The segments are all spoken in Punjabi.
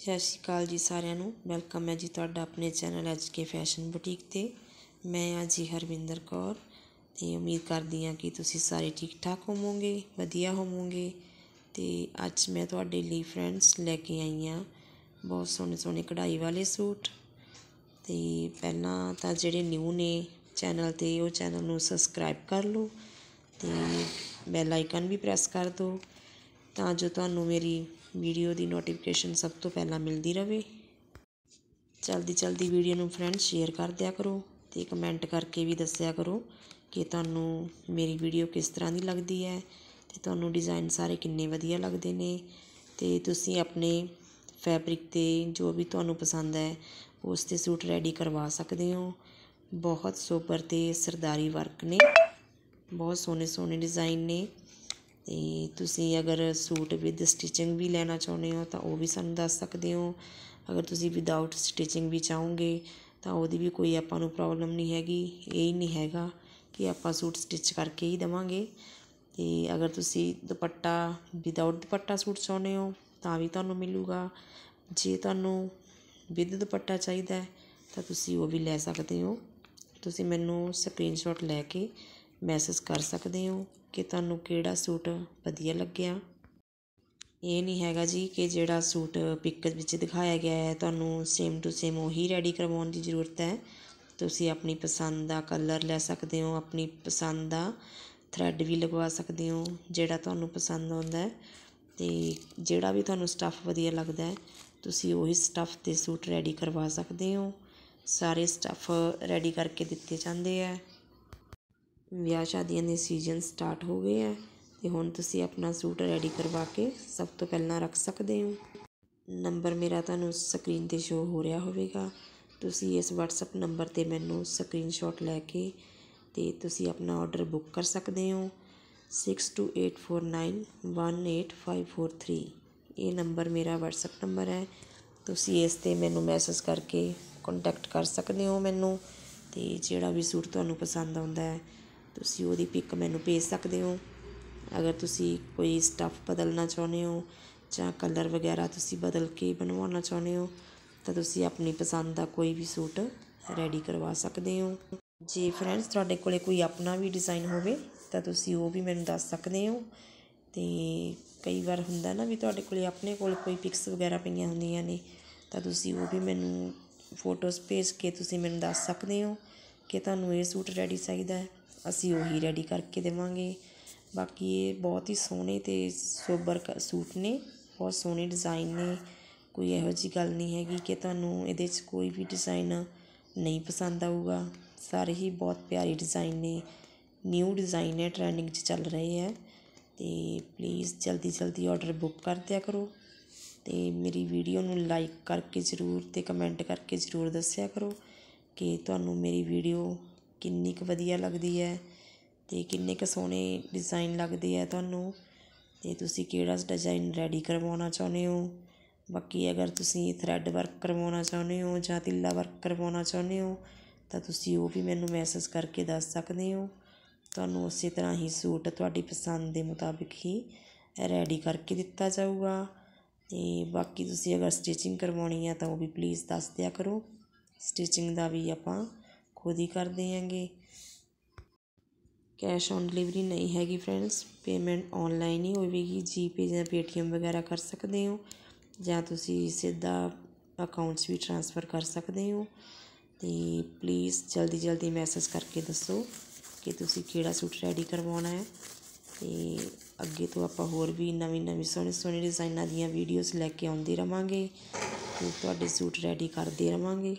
ਸਤਿ ਸ਼੍ਰੀ ਅਕਾਲ ਜੀ ਸਾਰਿਆਂ ਨੂੰ ਵੈਲਕਮ ਹੈ ਜੀ ਤੁਹਾਡਾ ਆਪਣੇ channel H K fashion boutique ਤੇ ਮੈਂ ਆ ਜੀ ਹਰਵਿੰਦਰ ਕੌਰ ਤੇ ਉਮੀਦ ਕਰਦੀ ਹਾਂ ਕਿ ਤੁਸੀਂ ਸਾਰੇ ਠੀਕ ਠਾਕ ਹੋਵੋਗੇ ਵਧੀਆ ਹੋਵੋਗੇ ਤੇ ਅੱਜ ਮੈਂ ਤੁਹਾਡੇ ਲਈ ਫਰੈਂਡਸ ਲੈ ਕੇ ਆਈ ਹਾਂ ਬਹੁਤ ਸੋਹਣੇ ਸੋਹਣੇ ਕਢਾਈ ਵਾਲੇ ਸੂਟ ਤੇ ਪਹਿਲਾਂ ਤਾਂ ਜਿਹੜੇ ਨਿਊ ਨੇ ਚੈਨਲ ਤੇ ਉਹ ਚੈਨਲ ਨੂੰ ਸਬਸਕ੍ਰਾਈਬ ਕਰ ਲਓ ਤੇ ਬੈਲ ਆਈਕਨ ਵੀ ਪ੍ਰੈਸ ਕਰ ਦਿਓ ਤਾਂ ਜੋ ਤੁਹਾਨੂੰ ਮੇਰੀ ਵੀਡੀਓ ਦੀ ਨੋਟੀਫਿਕੇਸ਼ਨ ਸਭ ਤੋਂ ਪਹਿਲਾਂ ਮਿਲਦੀ ਰਹੇ ਜਲਦੀ ਜਲਦੀ ਵੀਡੀਓ ਨੂੰ ਫਰੈਂਡ ਸ਼ੇਅਰ ਕਰ ਦਿਆ ਕਰੋ ਤੇ ਕਮੈਂਟ ਕਰਕੇ ਵੀ ਦੱਸਿਆ ਕਰੋ ਕਿ ਤੁਹਾਨੂੰ ਮੇਰੀ ਵੀਡੀਓ ਕਿਸ ਤਰ੍ਹਾਂ ਦੀ ਲੱਗਦੀ ਹੈ ਤੇ ਤੁਹਾਨੂੰ ਡਿਜ਼ਾਈਨ ਸਾਰੇ ਕਿੰਨੇ ਵਧੀਆ ਲੱਗਦੇ ਨੇ ਤੇ ਤੁਸੀਂ ਆਪਣੇ ਫੈਬਰਿਕ ਤੇ ਜੋ ਵੀ ਤੁਹਾਨੂੰ ਪਸੰਦ ਹੈ ਉਸ ਤੇ ਸੂਟ ਰੈਡੀ ਕਰਵਾ ਸਕਦੇ ਹੋ ਬਹੁਤ ਸੋਬਰ ਤੇ ਸਰਦਾਰੀ ਵਰਕ ਨੇ ਬਹੁਤ ਸੋਹਣੇ ਸੋਹਣੇ ਡਿਜ਼ਾਈਨ ਨੇ ਤੇ ਤੁਸੀਂ ਅਗਰ ਸੂਟ ਵਿਦ ਸਟਿਚਿੰਗ ਵੀ ਲੈਣਾ ਚਾਹੁੰਦੇ ਹੋ ਤਾਂ ਉਹ ਵੀ ਸਾਨੂੰ ਦੱਸ ਸਕਦੇ ਹੋ ਅਗਰ ਤੁਸੀਂ ਵਿਦਆਊਟ ਸਟਿਚਿੰਗ ਵੀ ਚਾਹੋਗੇ ਤਾਂ ਉਹਦੀ ਵੀ ਕੋਈ ਆਪਾਂ ਨੂੰ ਪ੍ਰੋਬਲਮ ਨਹੀਂ ਹੈਗੀ ਇਹ ਨਹੀਂ ਹੈਗਾ ਕਿ ਆਪਾਂ ਸੂਟ ਸਟਿਚ ਕਰਕੇ ਹੀ ਦੇਵਾਂਗੇ ਤੇ ਅਗਰ ਤੁਸੀਂ ਦੁਪੱਟਾ ਵਿਦਆਊਟ ਦੁਪੱਟਾ ਸੂਟ ਚਾਹੁੰਦੇ ਹੋ ਤਾਂ ਵੀ ਤੁਹਾਨੂੰ ਮਿਲੂਗਾ ਜੇ ਤੁਹਾਨੂੰ ਵਿਦ ਦੁਪੱਟਾ ਚਾਹੀਦਾ ਹੈ ਤਾਂ ਤੁਸੀਂ ਉਹ ਵੀ ਲੈ ਸਕਦੇ ਹੋ ਤੁਸੀਂ ਮੈਨੂੰ ਸਕਰੀਨਸ਼ਾਟ ਲੈ ਕੇ ਮੈਸੇਜ ਕਰ ਸਕਦੇ ਹੋ ਕਿ ਤੁਹਾਨੂੰ ਕਿਹੜਾ ਸੂਟ ਵਧੀਆ ਲੱਗਿਆ ਇਹ ਨਹੀਂ ਹੈਗਾ ਜੀ ਕਿ ਜਿਹੜਾ ਸੂਟ ਪਿਕਚਰ ਵਿੱਚ ਦਿਖਾਇਆ ਗਿਆ ਹੈ ਤੁਹਾਨੂੰ ਸੇਮ ਟੂ ਸੇਮ ਉਹੀ ਰੈਡੀ ਕਰਵਾਉਣ ਦੀ ਜ਼ਰੂਰਤ ਹੈ ਤੁਸੀਂ ਆਪਣੀ ਪਸੰਦ ਦਾ ਕਲਰ ਲੈ ਸਕਦੇ ਹੋ ਆਪਣੀ ਪਸੰਦ ਦਾ ਥਰੈਡ ਵੀ ਲਗਵਾ ਸਕਦੇ ਹੋ ਜਿਹੜਾ ਤੁਹਾਨੂੰ ਪਸੰਦ ਆਉਂਦਾ ਹੈ ਤੇ ਜਿਹੜਾ ਵੀ ਤੁਹਾਨੂੰ ਸਟੱਫ ਵਧੀਆ ਲੱਗਦਾ ਹੈ ਤੁਸੀਂ ਉਹੀ ਸਟੱਫ ਤੇ ਸੂਟ ਰੈਡੀ ਕਰਵਾ ਸਕਦੇ ਹੋ ਸਾਰੇ ਸਟੱਫ ਰੈਡੀ ਕਰਕੇ ਦਿੱਤੇ ਜਾਂਦੇ ਆ ਵਿਆਹ ਸ਼ਾਦੀਆਂ ਦੇ ਸੀਜ਼ਨ ਸਟਾਰਟ ਹੋ ਗਏ ਆ ਤੇ ਹੁਣ ਤੁਸੀਂ ਆਪਣਾ ਸੂਟ ਰੈਡੀ ਕਰਵਾ ਕੇ ਸਭ ਤੋਂ ਪਹਿਲਾਂ ਰੱਖ ਸਕਦੇ ਹੋ ਨੰਬਰ ਮੇਰਾ ਤੁਹਾਨੂੰ ਸਕਰੀਨ 'ਤੇ ਸ਼ੋ ਹੋ ਰਿਹਾ ਹੋਵੇਗਾ ਤੁਸੀਂ ਇਸ WhatsApp ਨੰਬਰ 'ਤੇ ਮੈਨੂੰ ਸਕਰੀਨਸ਼ਾਟ ਲੈ ਕੇ ਤੇ ਤੁਸੀਂ ਆਪਣਾ ਆਰਡਰ ਬੁੱਕ ਕਰ ਸਕਦੇ ਹੋ 6284918543 ਇਹ ਨੰਬਰ ਮੇਰਾ WhatsApp ਨੰਬਰ ਹੈ ਤੁਸੀਂ ਇਸ ਤੇ ਮੈਨੂੰ ਮੈਸੇਜ ਕਰਕੇ ਕੰਟੈਕਟ ਕਰ ਸਕਦੇ ਹੋ ਮੈਨੂੰ ਤੇ ਜਿਹੜਾ ਵੀ ਸੂਟ ਤੁਹਾਨੂੰ ਪਸੰਦ ਆਉਂਦਾ ਹੈ ਤੁਸੀਂ ਉਹਦੀ ਪਿਕ ਮੈਨੂੰ ਭੇਜ ਸਕਦੇ ਹੋ ਅਗਰ ਤੁਸੀਂ ਕੋਈ ਸਟੱਫ ਬਦਲਣਾ ਚਾਹੁੰਦੇ ਹੋ ਜਾਂ ਕਲਰ ਵਗੈਰਾ ਤੁਸੀਂ ਬਦਲ ਕੇ ਬਣਵਾਉਣਾ ਚਾਹੁੰਦੇ ਹੋ ਤਾਂ ਤੁਸੀਂ ਆਪਣੀ ਪਸੰਦ ਦਾ ਕੋਈ ਵੀ ਸੂਟ ਰੈਡੀ ਕਰਵਾ ਸਕਦੇ ਹੋ ਜੇ ਫਰੈਂਡਸ ਤੁਹਾਡੇ ਕੋਲੇ ਕੋਈ ਆਪਣਾ ਵੀ ਡਿਜ਼ਾਈਨ ਹੋਵੇ ਤਾਂ ਤੁਸੀਂ ਉਹ ਵੀ ਮੈਨੂੰ ਦੱਸ ਸਕਦੇ ਹੋ ਤੇ ਕਈ ਵਾਰ ਹੁੰਦਾ ਨਾ ਵੀ ਤੁਹਾਡੇ ਕੋਲੇ ਆਪਣੇ ਕੋਲ ਕੋਈ ਪਿਕਸ ਵਗੈਰਾ ਪਈਆਂ ਹੁੰਦੀਆਂ ਨੇ ਤਾਂ ਤੁਸੀਂ ਉਹ ਵੀ ਮੈਨੂੰ ਫੋਟੋਸ ਭੇਜ ਕੇ ਤੁਸੀਂ ਮੈਨੂੰ ਦੱਸ ਸਕਦੇ ਹੋ ਕਿ ਤੁਹਾਨੂੰ ਇਹ ਸੂਟ ਰੈਡੀ ਚਾਹੀਦਾ ਹੈ ਅਸੀਂ ਉਹੀ ਰੈਡੀ ਕਰਕੇ ਦੇਵਾਂਗੇ ਬਾਕੀ ਇਹ ਬਹੁਤ ਹੀ ਸੋਹਣੇ ਤੇ ਸੋਬਰ ਸੂਟ ਨੇ ਬਹੁਤ ਸੋਹਣੇ ਡਿਜ਼ਾਈਨ ਨੇ ਕੋਈ ਇਹੋ ਜੀ ਗੱਲ ਨਹੀਂ ਹੈਗੀ ਕਿ ਤੁਹਾਨੂੰ ਇਹਦੇ 'ਚ ਕੋਈ ਵੀ ਡਿਜ਼ਾਈਨ ਨਹੀਂ ਪਸੰਦ ਆਊਗਾ ਸਾਰੇ ਹੀ ਬਹੁਤ ਪਿਆਰੇ ਡਿਜ਼ਾਈਨ ਨੇ ਨਿਊ ਡਿਜ਼ਾਈਨ ਹੈ ਟ੍ਰੈਂਡਿੰਗ 'ਚ ਚੱਲ ਰਹੇ ਹੈ ਤੇ ਪਲੀਜ਼ ਜਲਦੀ ਜਲਦੀ ਆਰਡਰ ਬੁੱਕ ਕਰ ਦਿਆ ਕਰੋ ਤੇ ਮੇਰੀ ਵੀਡੀਓ ਨੂੰ ਲਾਈਕ ਕਰਕੇ ਜ਼ਰੂਰ ਤੇ ਕਮੈਂਟ ਕਰਕੇ ਜ਼ਰੂਰ ਦੱਸਿਆ ਕਰੋ ਕਿ ਤੁਹਾਨੂੰ ਮੇਰੀ ਵੀਡੀਓ ਕਿੰਨੀ ਕੁ ਵਧੀਆ ਲੱਗਦੀ ਹੈ ਤੇ ਕਿੰਨੇ ਕੁ ਸੋਹਣੇ ਡਿਜ਼ਾਈਨ ਲੱਗਦੇ ਆ ਤੁਹਾਨੂੰ ਤੇ ਤੁਸੀਂ ਕਿਹੜਾ ਡਿਜ਼ਾਈਨ ਰੈਡੀ ਕਰਵਾਉਣਾ ਚਾਹੁੰਦੇ ਹੋ ਬਾਕੀ ਅਗਰ ਤੁਸੀਂ ਥਰੈਡ ਵਰਕ ਕਰਵਾਉਣਾ ਚਾਹੁੰਦੇ ਹੋ ਜਾਂ ਤਿੱਲਾ ਵਰਕ ਕਰਵਾਉਣਾ ਚਾਹੁੰਦੇ ਹੋ ਤਾਂ ਤੁਸੀਂ ਉਹ ਵੀ ਮੈਨੂੰ ਮੈਸੇਜ ਕਰਕੇ ਦੱਸ ਸਕਦੇ ਹੋ ਤੁਹਾਨੂੰ ਉਸੇ ਤਰ੍ਹਾਂ ਹੀ ਸੂਟ ਤੁਹਾਡੀ ਪਸੰਦ ਦੇ ਮੁਤਾਬਿਕ ਹੀ ਰੈਡੀ ਕਰਕੇ ਦਿੱਤਾ ਜਾਊਗਾ ਤੇ ਬਾਕੀ ਤੁਸੀਂ ਅਗਰ ਸਟਿਚਿੰਗ ਕਰਵਾਉਣੀ ਹੈ ਤਾਂ ਉਹ ਵੀ ਪਲੀਜ਼ ਦੱਸ ਦਿਆ ਕਰੋ ਸਟਿਚਿੰਗ ਦਾ ਵੀ ਆਪਾਂ ਖੁਦ ਹੀ ਕਰਦੇ ਆਂਗੇ ਕੈਸ਼ ਔਨ ਡਿਲੀਵਰੀ ਨਹੀਂ ਹੈਗੀ ਫਰੈਂਡਸ ਪੇਮੈਂਟ ਆਨਲਾਈਨ ਹੀ ਹੋਵੇਗੀ ਜੀਪੇ ਜਾਂ ਪੇਟੀਐਮ ਵਗੈਰਾ ਕਰ ਸਕਦੇ ਹੋ ਜਾਂ ਤੁਸੀਂ ਸਿੱਧਾ ਅਕਾਊਂਟਸ ਵੀ ਟ੍ਰਾਂਸਫਰ ਕਰ ਸਕਦੇ ਹੋ ਤੇ ਪਲੀਜ਼ ਜਲਦੀ ਜਲਦੀ ਮੈਸੇਜ ਕਰਕੇ ਦੱਸੋ ਕਿ ਤੁਸੀਂ ਕਿਹੜਾ ਸੂਟ ਰੈਡੀ ਕਰਵਾਉਣਾ ਹੈ ਤੇ ਅੱਗੇ ਤੋਂ ਆਪਾਂ ਹੋਰ ਵੀ ਨਵੀਂ ਨਵੀਂ ਸੋਹਣੀ ਸੋਹਣੀ ਡਿਜ਼ਾਈਨਾਂ ਦੀਆਂ ਵੀਡੀਓਜ਼ ਲੈ ਕੇ ਆਉਂਦੇ ਰਵਾਂਗੇ ਤੇ ਤੁਹਾਡੇ ਸੂਟ ਰੈਡੀ ਕਰਦੇ ਰਵਾਂਗੇ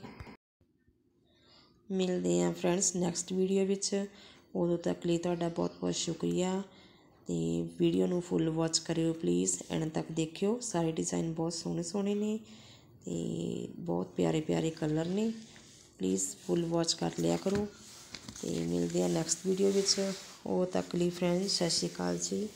ਮਿਲਦੇ ਹਾਂ ਫਰੈਂਡਸ ਨੈਕਸਟ ਵੀਡੀਓ ਵਿੱਚ ਉਦੋਂ ਤੱਕ ਲਈ ਤੁਹਾਡਾ ਬਹੁਤ ਬਹੁਤ ਸ਼ੁਕਰੀਆ ਤੇ ਵੀਡੀਓ ਨੂੰ ਫੁੱਲ ਵਾਚ ਕਰਿਓ ਪਲੀਜ਼ ਐਂਡ ਤੱਕ ਦੇਖਿਓ ਸਾਰੇ ਡਿਜ਼ਾਈਨ ਬਹੁਤ ਸੋਹਣੇ ਸੋਹਣੇ ਨੇ ਤੇ ਬਹੁਤ ਪਿਆਰੇ ਪਿਆਰੇ ਕਲਰ ਨੇ ਪਲੀਜ਼ ਫੁੱਲ ਵਾਚ ਕਰ ਲਿਆ ਕਰੋ ਤੇ ਮਿਲਦੇ ਹਾਂ ਨੈਕਸਟ ਵੀਡੀਓ ਵਿੱਚ ਉਦੋਂ ਤੱਕ ਲਈ ਫਰੈਂਡਸ ਸਤਿ ਸ਼੍ਰੀ ਅਕਾਲ ਜੀ